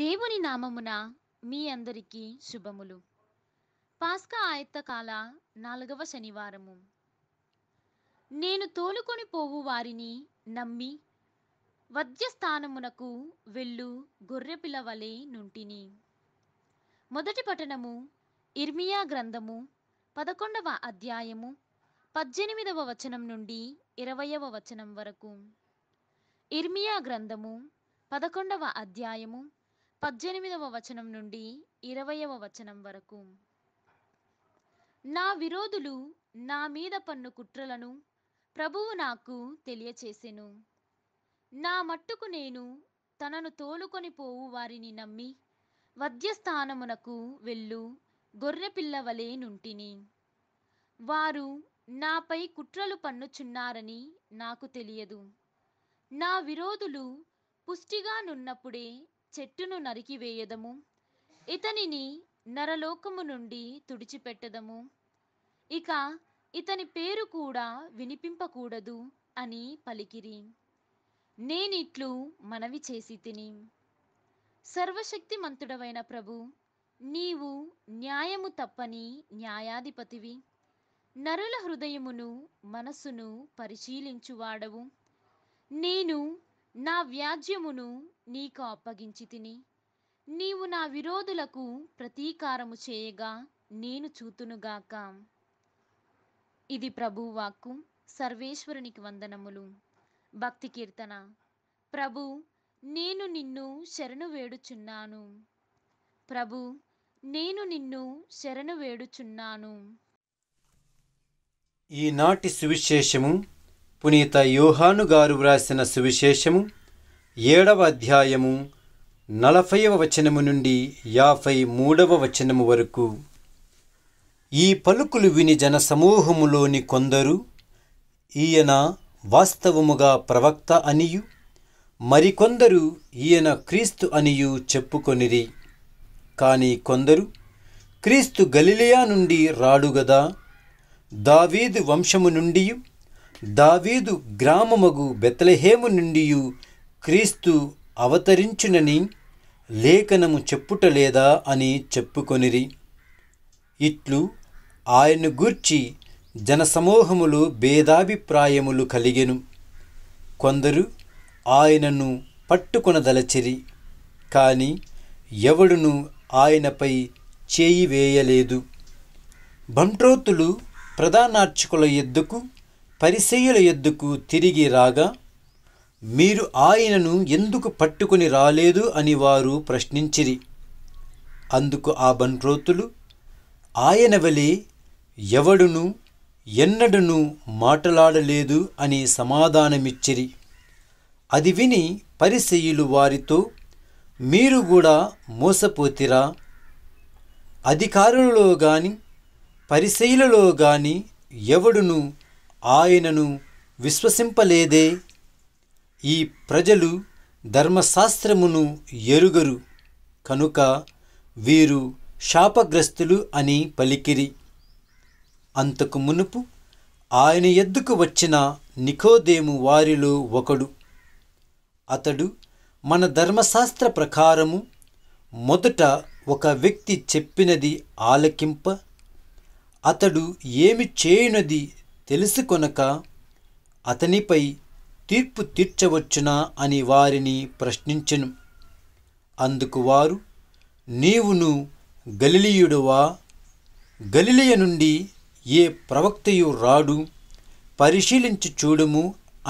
దేవుని నామమున మీ అందరికీ శుభములు పాస్కా ఆయత్తకాల నాలుగవ శనివారము నేను తోలుకొని పోవు వారిని నమ్మి వద్యస్థానమునకు వెళ్ళు గొర్రెపిలవలే నుంటిని మొదటి పట్టణము ఇర్మియా గ్రంథము పదకొండవ అధ్యాయము పద్దెనిమిదవ వచనం నుండి ఇరవయవ వచనం వరకు ఇర్మియా గ్రంథము పదకొండవ అధ్యాయము పద్దెనిమిదవ వచనం నుండి ఇరవయవ వచనం వరకు నా విరోధులు నా మీద పన్ను కుట్రలను ప్రభువు నాకు తెలియచేసెను నా మట్టుకు నేను తనను తోలుకొని పోవు వారిని నమ్మి వద్యస్థానమునకు వెళ్ళు గొర్రెపిల్ల వలె నుంటిని వారు నాపై కుట్రలు పన్నుచున్నారని నాకు తెలియదు నా విరోధులు పుష్టిగా నున్నప్పుడే చెట్టును నరికివేయదము ఇతనిని నరలోకము నుండి తుడిచిపెట్టదము ఇక ఇతని పేరు కూడా వినిపింపకూడదు అని పలికిరి నేనిట్లు మనవి చేసి తిని సర్వశక్తిమంతుడవైన ప్రభు నీవు న్యాయము తప్పని న్యాయాధిపతివి నరుల హృదయమును మనస్సును పరిశీలించువాడవు నేను నా వ్యాజ్యమును నీకు అప్పగించి తిని నీవు నా విరోధులకు ప్రతీకారము చేయగా నేను చూతునుగాక ఇది ప్రభువాక్కు సర్వేశ్వరునికి వందనములు భక్తి కీర్తన ప్రభు నేను నిన్ను శరణు వేడుచున్నాను ప్రభు నేను నిన్ను శరణు వేడుచున్నాను ఈనాటి సువిశేషము పునీత యోహాను గారు వ్రాసిన సువిశేషము ఏడవ అధ్యాయము నలభైవ వచనము నుండి యాభై మూడవ వచనము వరకు ఈ పలుకులు విని జనసమూహములోని కొందరు ఈయన వాస్తవముగా ప్రవక్త అనియు మరికొందరు ఈయన క్రీస్తు అనియు చెప్పుకొనిరి కానీ కొందరు క్రీస్తు గలిలియా నుండి రాడుగదా దావీదు వంశము నుండియు దావీదు గ్రామమగు బెతలహేము నుండియు క్రీస్తు అవతరించునని లేఖనము చెప్పుటలేదా అని చెప్పుకొనిరి ఇట్లు ఆయన గూర్చి జనసమూహములు భేదాభిప్రాయములు కలిగెను కొందరు ఆయనను పట్టుకొనదలచిరి కానీ ఎవడును ఆయనపై చేయి వేయలేదు బంట్రోతులు ప్రధానార్చకుల ఎద్దుకు పరిసయ్యుల ఎద్దుకు తిరిగి రాగా మీరు ఆయనను ఎందుకు పట్టుకుని రాలేదు అని వారు ప్రశ్నించిరి అందుకు ఆ బంట్రోతులు ఆయన వలె ఎవడును ఎన్నడును మాటలాడలేదు అని సమాధానమిచ్చిరి అది విని పరిసయ్యులు వారితో మీరు కూడా మోసపోతిరా అధికారులలో గాని పరిశైలలో గాని ఎవడును ఆయనను విశ్వసింపలేదే ఈ ప్రజలు ధర్మశాస్త్రమును ఎరుగరు కనుక వీరు శాపగ్రస్తులు అని పలికిరి అంతకు మునుపు ఆయన ఎద్దుకు వచ్చిన నికోదేము వారిలో ఒకడు అతడు మన ధర్మశాస్త్ర ప్రకారము మొదట ఒక వ్యక్తి చెప్పినది ఆలకింప అతడు ఏమి చేయనది తెలుసు కొనక అతనిపై తీర్పు తీర్చవచ్చునా అని వారిని ప్రశ్నించెను అందుకు వారు నీవును గలిలీయుడువా గలిలియ నుండి ఏ ప్రవక్తయు రాడు పరిశీలించి చూడుము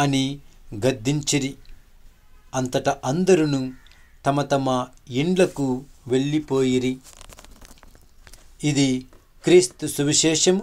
అని గద్దించిరి అంతట అందరును తమ తమ ఇండ్లకు వెళ్ళిపోయిరి ఇది క్రీస్తు సువిశేషము